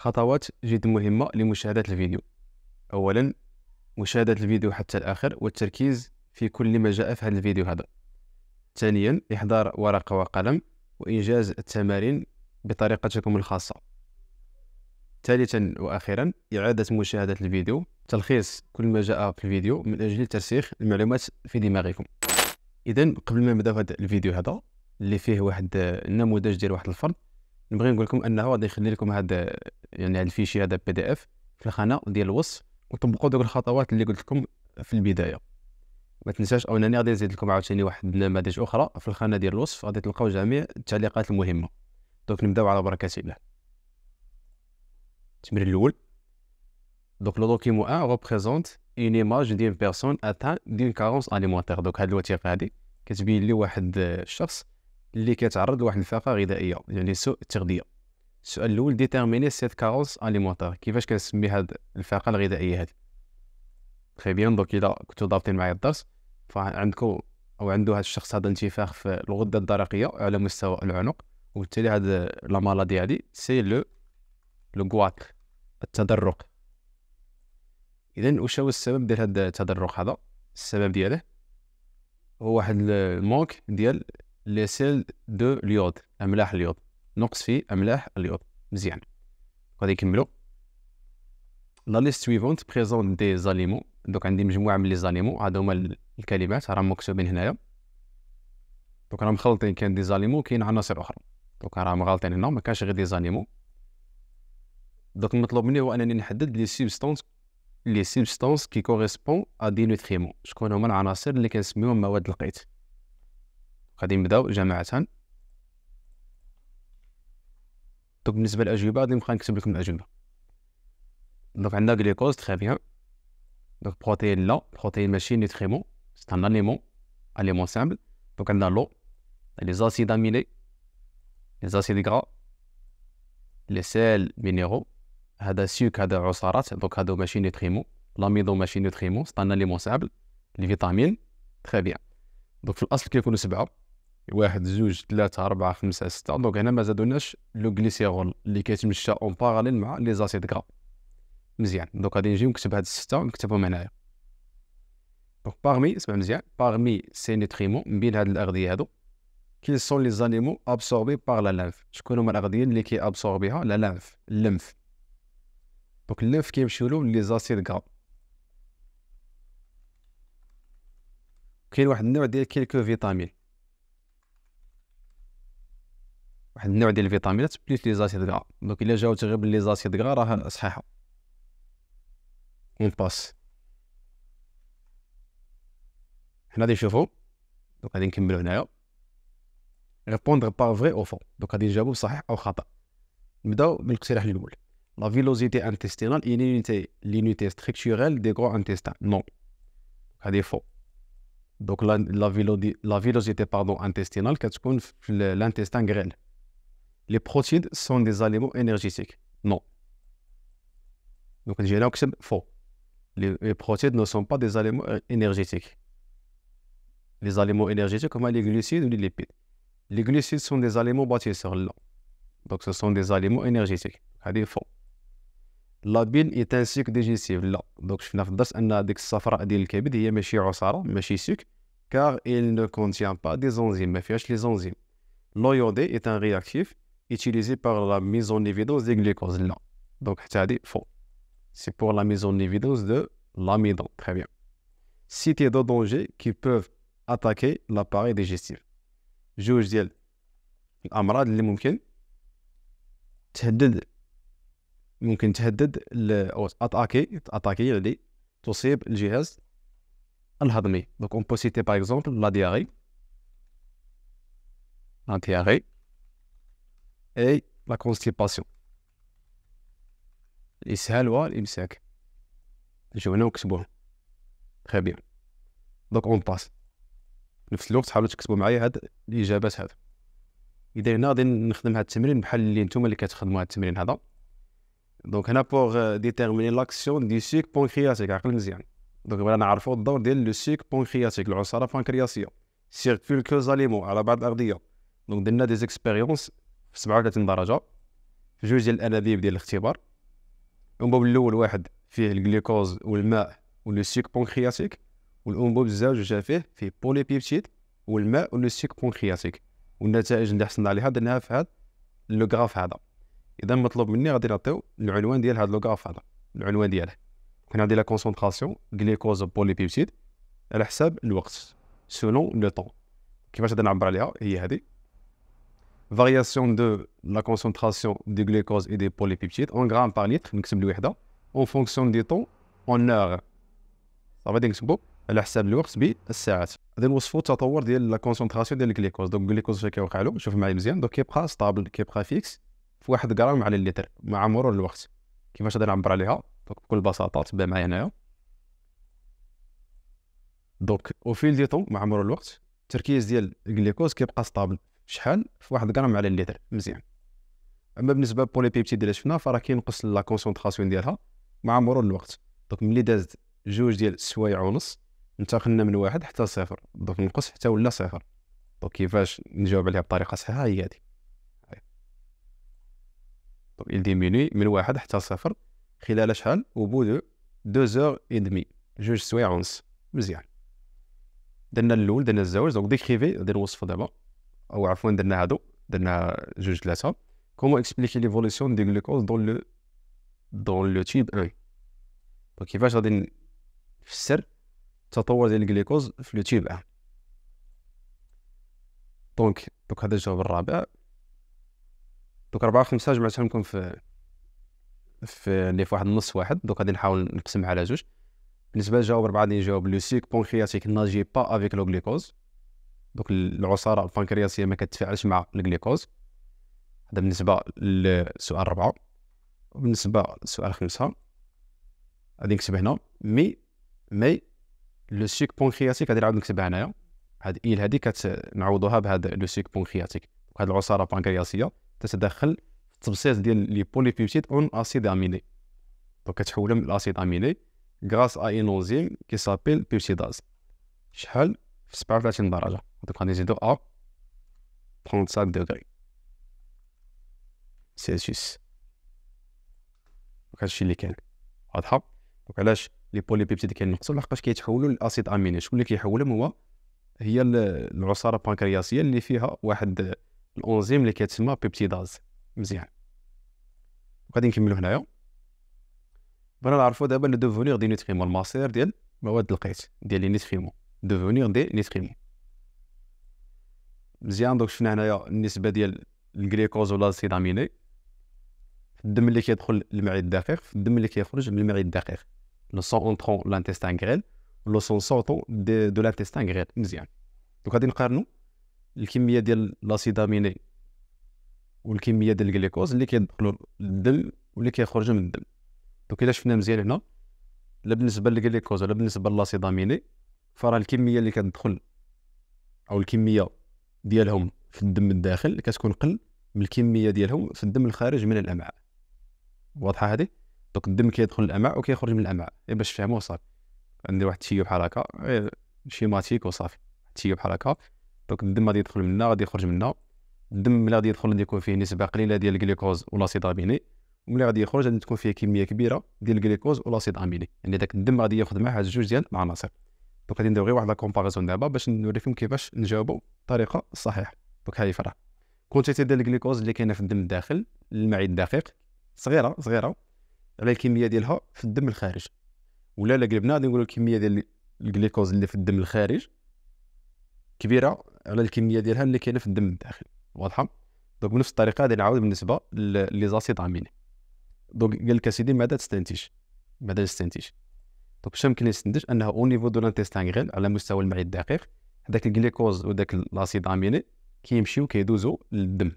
خطوات جد مهمة لمشاهدة الفيديو أولا مشاهدة الفيديو حتى الآخر والتركيز في كل ما جاء في هذا الفيديو هذا ثانيا إحضار ورقة وقلم وإنجاز التمارين بطريقتكم الخاصة ثالثا وأخيرا إعادة مشاهدة الفيديو تلخيص كل ما جاء في الفيديو من أجل ترسيخ المعلومات في دماغكم إذا قبل ما نبدأ هذا الفيديو هذا اللي فيه واحد النموذج آه، ديال واحد الفرد نبغي نقول لكم أنه غادي يخلي لكم هذا يعني هذا الفيشي هذا بي دي اف في الخانه ديال الوصف وطبقوا دوك الخطوات اللي قلت لكم في البدايه ما تنساش او انني غادي نزيد لكم عاوتاني واحد النماذج اخرى في الخانه ديال الوصف غادي تلقاو جميع التعليقات المهمه دونك نبداو على بركه الله التمرين الاول دونك لو دوكيمون ان ريبريزونت اون ايماج ديال بيرسون اتان دون كارونس اليمونتير دونك هاد الوثيقه هادي كتبين لي واحد الشخص اللي كيتعرض لواحد الفاقه غذائيه يعني سوء التغذيه السؤال الاول ديتيرميني سيت كاروس اليمونتير كيفاش كنسمي هاد الفاقه الغذائيه هادي تخي بيان دونك الا كنتو ضابطين معايا الدرس فعندكو او عنده هاد الشخص هذا انتفاخ في الغده الدرقيه على مستوى العنق وبالتالي هاد لا مالادي هادي سي لو لو كواك التدرق اذا واش هو السبب ديال هاد التدرق هذا السبب دياله هو واحد المونك ديال لي سيل دو ليود املاح اليود نقص في املاح اليود مزيان غادي نكملو لا ليست سويفونت بريزون دي زاليمو دوك عندي مجموعه من لي زاليمو هادو هما الكلمات راهم مكتوبين هنايا دوك راهم مخلطين كاين دي زاليمو كاين عناصر اخرى دوك راهم غالطين هنا ما كاش غير دي زاليمو دوك المطلوب مني هو انني نحدد لي سيبستونس لي سيبستونس كي كوريسبون ا دي نوتريمون شكون هما العناصر اللي كنسميوهم مواد القيت غادي نبداو جماعه دونك بالنسبه للاجوبه غادي نبقى نكتب لكم الاجوبه دونك عندنا غليكوز تري بيان دونك بروتين لا بروتين ماشي نيتريمون سي ان اليمون اليمون سامبل دونك عندنا لو لي زاسيد اميني لي زاسيد غرا لي سيل مينيرو هذا سوك هذا عصارات دونك هادو ماشي نيتريمون لاميدو ماشي نيتريمون سي ان اليمون سامبل لي فيتامين تري بيان دونك في الاصل كيكونوا سبعه واحد زوج ثلاثة أربعة خمسة ستة دونك هنا ما زادوناش لو غليسيرول اللي كيتمشى اون باراليل مع لي زاسيد كرا مزيان دونك غادي نجي نكتب هاد الستة ونكتبهم هنايا دونك باغمي اسمع مزيان باغمي سي نيتريمون من بين هاد الأغذية هادو كي سون لي زانيمو ابسوربي باغ لا لانف شكون هما الأغذية اللي كي ابسوربيها لا لانف اللمف دونك اللمف كيمشيو لي زاسيد كرا كاين واحد النوع ديال كيلكو فيتامين واحد النوع ديال الفيتامينات بليس لي زاسيد غرا دونك الا جاوت غير باللي زاسيد غرا راه صحيحه اون باس حنا غادي نشوفو دونك غادي نكملو هنايا ريبوندغ باغ فري او فو دونك غادي نجاوبو صحيح او خطا نبداو بالاقتراح الاول لا فيلوزيتي انتستينال اي لينيتي لينيتي ستركتورال دي غرو انتستان نو هادي فو دونك لا لا فيلوزيتي باردون انتستينال كتكون في الانتستان غريل les protéines sont des aliments énergétiques. Non. Donc, j'ai l'oxyde faux. Les, protéines ne sont pas des aliments euh, énergétiques. Les aliments énergétiques, comme les glucides ou les lipides. Les glucides sont des aliments bâtisseurs, Non. Donc, ce sont des aliments énergétiques. C'est faux. لا est un sucre digestif. لا Donc, je في الدرس ان هذيك الصفراء ديال الكبد هي un sucre ماشي sucre, car il ne contient pas des enzymes faites les enzymes. زونزيم est un réactif utilisé par la mise en évidence des non donc c'est c'est pour la mise en évidence de l'amidon très bien cités d'autres dangers qui peuvent attaquer l'appareil digestif juge vous disais les mousquins tu hésites m'ont-ils tu hésites attaquer là-dedans tu le gars le donc on peut citer par exemple la diarrhée la diarrhée اي لا كونستيباسيون الاسهال والامساك نجيو هنا ونكتبوهم تخي بيان دونك اون باس نفس الوقت حاولوا تكتبوا معايا هاد الاجابات هاد اذا هنا غادي نخدم هاد التمرين بحال اللي نتوما اللي كتخدموا هاد التمرين هذا دونك هنا بوغ ديتيرميني لاكسيون دي سيك بونكرياتيك عقل مزيان دونك بغينا نعرفوا الدور ديال لو سيك بونكرياتيك العصاره بانكرياسيه سيركول كوزاليمون على بعض الاغذيه دونك درنا دي زيكسبيريونس في 37 درجه جوج ديال الانابيب ديال الاختبار الانبوب الاول واحد فيه الجلوكوز والماء ولو سيك بونكرياتيك والانبوب الزوج جا فيه فيه بوليبيبتيد والماء ولو سيك بونكرياتيك والنتائج اللي حصلنا عليها درناها في هذا لو غراف هذا اذا مطلوب مني غادي نعطيو العنوان ديال هذا لو غراف هذا العنوان دياله كان عندي لا كونسونطراسيون جليكوز بوليبيبتيد على حساب الوقت سولون لو طون كيفاش غادي نعبر عليها هي هذه variation de la concentration des glucose et des polypeptides en grammes par litre en fonction دي temps en heure صافي نكتبو على حساب الوقت بالساعات غادي نوصفو التطور ديال لا كونسونطراسيون ديال الجليكوز دونك الجليكوز فاش كيوقع له شوف معايا مزيان دونك كيبقى ستابل كيبقى فيكس في واحد غرام على اللتر مع مرور الوقت كيفاش غادي نعبر عليها دونك بكل بساطه تبع معايا هنايا دونك او فيل دي طون مع مرور الوقت التركيز ديال الجليكوز كيبقى ستابل شحال في واحد غرام على اللتر مزيان اما بالنسبه بولي بيبتيد اللي شفنا فراه كينقص لا كونسونطراسيون ديالها مع مرور الوقت دونك ملي دازت جوج ديال السوايع ونص انتقلنا من واحد حتى صفر دونك نقص حتى ولا صفر دونك كيفاش نجاوب عليها بطريقه صحيحه هي هادي دونك il diminue من واحد حتى صفر خلال شحال او بو دو دو زور اي دمي جوج سوايع ونص مزيان درنا الاول درنا الزوج دونك ديكريفي غادي نوصفو دابا او عفوا درنا هادو درنا جوج ثلاثه كومون اكسبليكي ليفولوسيون دي غلوكوز دون لو دون لو تيب اي دونك كيفاش غادي نفسر التطور ديال الجلوكوز في لو تيب ان دونك دوك هذا الجواب الرابع دوك ربعة خمسة جمعتهم لكم في في اللي في واحد النص واحد دوك غادي نحاول نقسمها على جوج بالنسبة للجواب اربعه غادي نجاوب لو سيك بونكرياتيك ناجي با افيك لو غلوكوز دوك العصاره البنكرياسيه ما كتفاعلش مع الجليكوز هذا بالنسبه للسؤال ربعة وبالنسبه للسؤال خمسة غادي نكتب هنا مي مي لو سيك بونكرياتيك غادي نعاود نكتبها هنايا هاد ايل هادي كتعوضوها بهاد لو سيك بونكرياتيك هاد العصاره البنكرياسيه تتدخل في التبسيط ديال لي بوليبيبتيد اون اسيد اميني دونك كتحولهم لاسيد اميني غراس ا انزيم كي سابيل بيبسيداز شحال في 37 درجه On te prend des étoiles 35 degrés سيلسيوس هادشي اللي كان واضحه دونك علاش لي بوليبيبتيد كينقصوا لحقاش كيتحولوا للاسيد اميني شكون اللي كيحولهم هو هي العصاره البنكرياسيه اللي فيها واحد الانزيم اللي كيتسمى بيبتيداز مزيان غادي نكملو هنايا بغينا نعرفو دابا لو دوفونيغ دي نوتريمون المصير ديال مواد القيت ديال لي نوتريمون دوفونيغ دي نوتريمون مزيان دونك شفنا هنايا النسبه ديال الجليكوز ولا اميني في الدم اللي كيدخل للمعي الدقيق في الدم اللي كيخرج من المعي الدقيق لو سون اونترون لانتيستان غريل لو سون سورتو دو لانتيستان غريل مزيان دوك غادي نقارنو الكميه ديال اميني والكميه ديال الجليكوز اللي كيدخلوا للدم واللي كيخرجوا من الدم دوك الا شفنا مزيان هنا لا بالنسبه للجليكوز ولا بالنسبه للاسيد اميني فراه الكميه اللي كتدخل او الكميه ديالهم في الدم الداخل كتكون قل من الكميه ديالهم في الدم الخارج من الامعاء واضحه هذه دوك الدم كيدخل للامعاء وكيخرج من الامعاء إيه باش تفهموا صافي عندي واحد الشيء بحال إيه، هكا شيماتيك وصافي شيء بحال هكا دوك الدم غادي يدخل منا غادي يخرج منا الدم ملي غادي يدخل غادي يكون فيه نسبه قليله ديال الجليكوز والاسيد اميني وملي غادي يخرج غادي تكون فيه كميه كبيره ديال الجليكوز والاسيد اميني يعني داك الدم غادي ياخذ معاه هاد جوج ديال العناصر دونك غادي ندير غير واحد الكومباريزون كومباريزون دابا باش نوريكم كيفاش نجاوبوا بطريقه الصحيحه دونك هاي فرا كونتيتي ديال الجلوكوز اللي كاينه في الدم الداخل المعي الدقيق صغيره صغيره على الكميه ديالها في الدم الخارج ولا لا قلبنا غادي نقولوا الكميه ديال الجلوكوز اللي في الدم الخارج كبيره على الكميه ديالها اللي كاينه في الدم الداخل واضحه دونك بنفس الطريقه غادي نعاود بالنسبه لليزاسيد زاسيد اميني دونك قال لك اسيدي ماذا تستنتج ماذا تستنتج دونك شنو يمكن يمكنليش انه او نيفو دو لانتيستان غير على مستوى المعي الدقيق هذاك الجليكوز وذاك الاسيد اميني كيمشيو كيدوزو للدم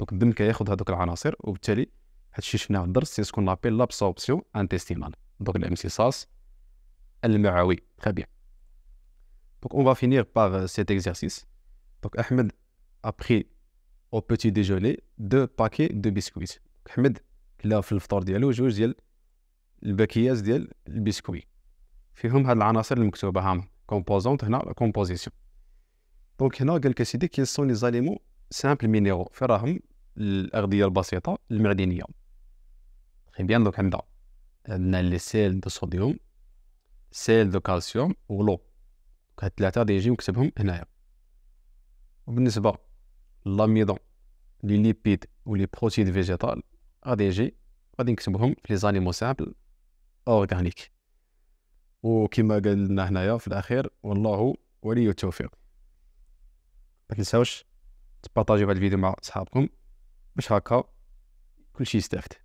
دونك الدم كياخذ هذوك العناصر وبالتالي هادشي شفناه في الدرس سيسكون لابيل لابسوربسيون انتيستينال دونك الامتصاص المعوي تخي بيان دونك اون فا باغ سيت اكزارسيس دونك احمد ابخي او بوتي ديجوني دو باكي دو بيسكويت احمد كلا في الفطور ديالو جوج ديال الباكياج ديال البسكويت فيهم هاد العناصر المكتوبه هام كومبوزونت هنا لا كومبوزيسيون دونك هنا قالك اسيدي كي سون لي زاليمون سامبل مينيرو في راهم الاغذيه البسيطه المعدنيه تخي بيان دوك عندنا عندنا لي سيل دو صوديوم سيل دو كالسيوم ولو هاد الثلاثه يجيو نكتبهم هنايا وبالنسبه لاميدون لي ليبيد و لي بروتيد فيجيتال غادي يجي غادي نكتبهم في لي زاليمون سامبل اورغانيك وكما قال لنا هنايا في الاخير والله ولي التوفيق ما تنساوش تبارطاجيو هذا الفيديو مع صحابكم باش هكا كلشي يستافد